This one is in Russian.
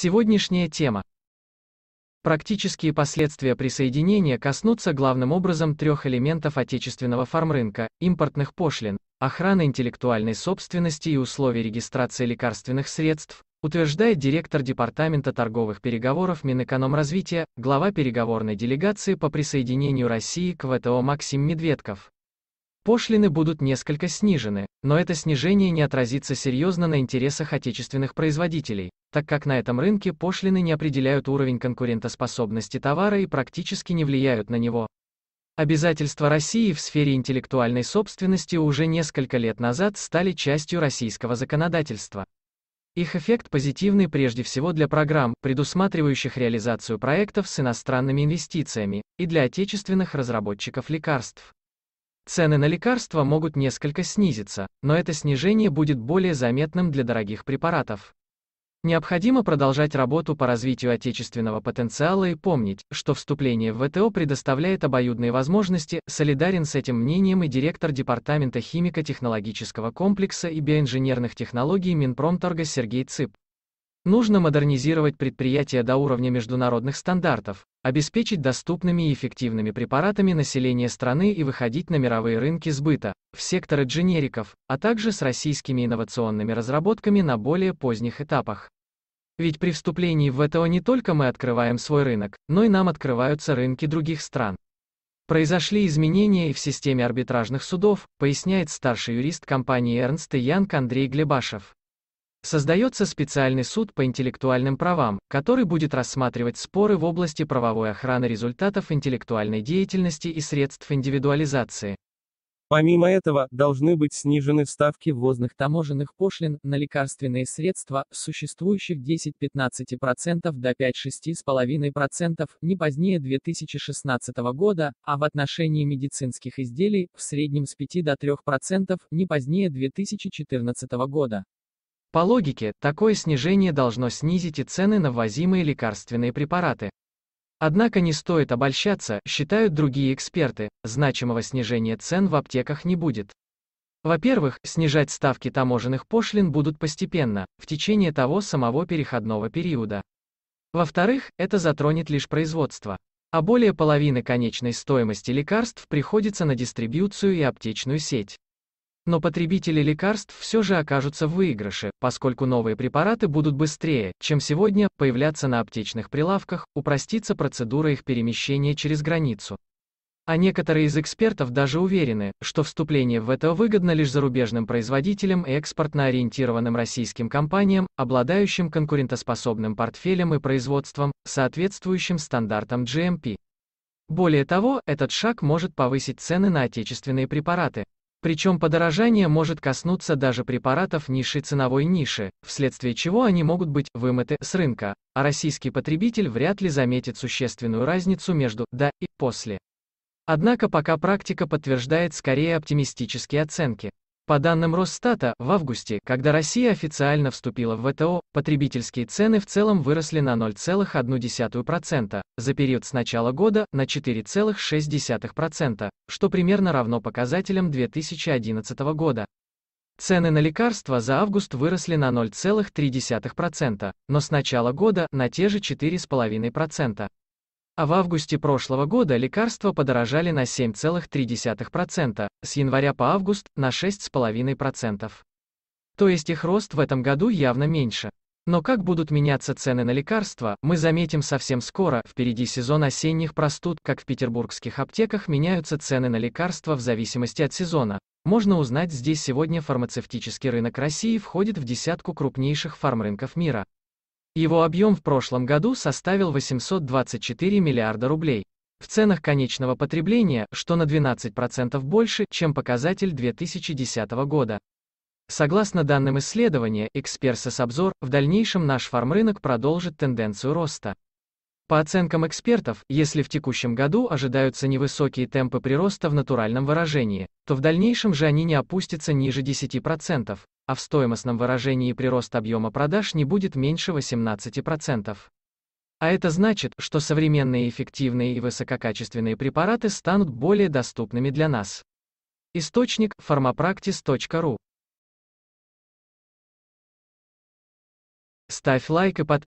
Сегодняшняя тема. Практические последствия присоединения коснутся главным образом трех элементов отечественного фармрынка – импортных пошлин, охраны интеллектуальной собственности и условий регистрации лекарственных средств, утверждает директор Департамента торговых переговоров Минэкономразвития, глава переговорной делегации по присоединению России к ВТО Максим Медведков. Пошлины будут несколько снижены, но это снижение не отразится серьезно на интересах отечественных производителей, так как на этом рынке пошлины не определяют уровень конкурентоспособности товара и практически не влияют на него. Обязательства России в сфере интеллектуальной собственности уже несколько лет назад стали частью российского законодательства. Их эффект позитивный прежде всего для программ, предусматривающих реализацию проектов с иностранными инвестициями, и для отечественных разработчиков лекарств. Цены на лекарства могут несколько снизиться, но это снижение будет более заметным для дорогих препаратов. Необходимо продолжать работу по развитию отечественного потенциала и помнить, что вступление в ВТО предоставляет обоюдные возможности, солидарен с этим мнением и директор Департамента химико-технологического комплекса и биоинженерных технологий Минпромторга Сергей Цып. Нужно модернизировать предприятия до уровня международных стандартов, обеспечить доступными и эффективными препаратами население страны и выходить на мировые рынки сбыта, в секторы дженериков, а также с российскими инновационными разработками на более поздних этапах. Ведь при вступлении в ВТО не только мы открываем свой рынок, но и нам открываются рынки других стран. Произошли изменения и в системе арбитражных судов, поясняет старший юрист компании Ernst Янг Андрей Глебашев. Создается специальный суд по интеллектуальным правам, который будет рассматривать споры в области правовой охраны результатов интеллектуальной деятельности и средств индивидуализации. Помимо этого, должны быть снижены ставки ввозных таможенных пошлин на лекарственные средства, существующих 10-15% до 5-6,5% не позднее 2016 года, а в отношении медицинских изделий в среднем с 5 до 3% не позднее 2014 года. По логике, такое снижение должно снизить и цены на ввозимые лекарственные препараты. Однако не стоит обольщаться, считают другие эксперты, значимого снижения цен в аптеках не будет. Во-первых, снижать ставки таможенных пошлин будут постепенно, в течение того самого переходного периода. Во-вторых, это затронет лишь производство. А более половины конечной стоимости лекарств приходится на дистрибьюцию и аптечную сеть но потребители лекарств все же окажутся в выигрыше, поскольку новые препараты будут быстрее, чем сегодня, появляться на аптечных прилавках, упростится процедура их перемещения через границу. А некоторые из экспертов даже уверены, что вступление в это выгодно лишь зарубежным производителям и экспортно-ориентированным российским компаниям, обладающим конкурентоспособным портфелем и производством, соответствующим стандартам GMP. Более того, этот шаг может повысить цены на отечественные препараты. Причем подорожание может коснуться даже препаратов низшей ценовой ниши, вследствие чего они могут быть вымыты с рынка, а российский потребитель вряд ли заметит существенную разницу между «до» и «после». Однако пока практика подтверждает скорее оптимистические оценки. По данным Росстата, в августе, когда Россия официально вступила в ВТО, потребительские цены в целом выросли на 0,1%, за период с начала года – на 4,6%, что примерно равно показателям 2011 года. Цены на лекарства за август выросли на 0,3%, но с начала года – на те же 4,5% а в августе прошлого года лекарства подорожали на 7,3%, с января по август – на 6,5%. То есть их рост в этом году явно меньше. Но как будут меняться цены на лекарства, мы заметим совсем скоро, впереди сезон осенних простуд, как в петербургских аптеках меняются цены на лекарства в зависимости от сезона. Можно узнать здесь сегодня фармацевтический рынок России входит в десятку крупнейших фармрынков мира. Его объем в прошлом году составил 824 миллиарда рублей. В ценах конечного потребления, что на 12% больше, чем показатель 2010 года. Согласно данным исследования Эксперсис-обзор, в дальнейшем наш фармрынок продолжит тенденцию роста. По оценкам экспертов, если в текущем году ожидаются невысокие темпы прироста в натуральном выражении, то в дальнейшем же они не опустятся ниже 10% а в стоимостном выражении прирост объема продаж не будет меньше 18%. А это значит, что современные эффективные и высококачественные препараты станут более доступными для нас. Источник – pharmapractice.ru. Ставь лайк и подписывайся.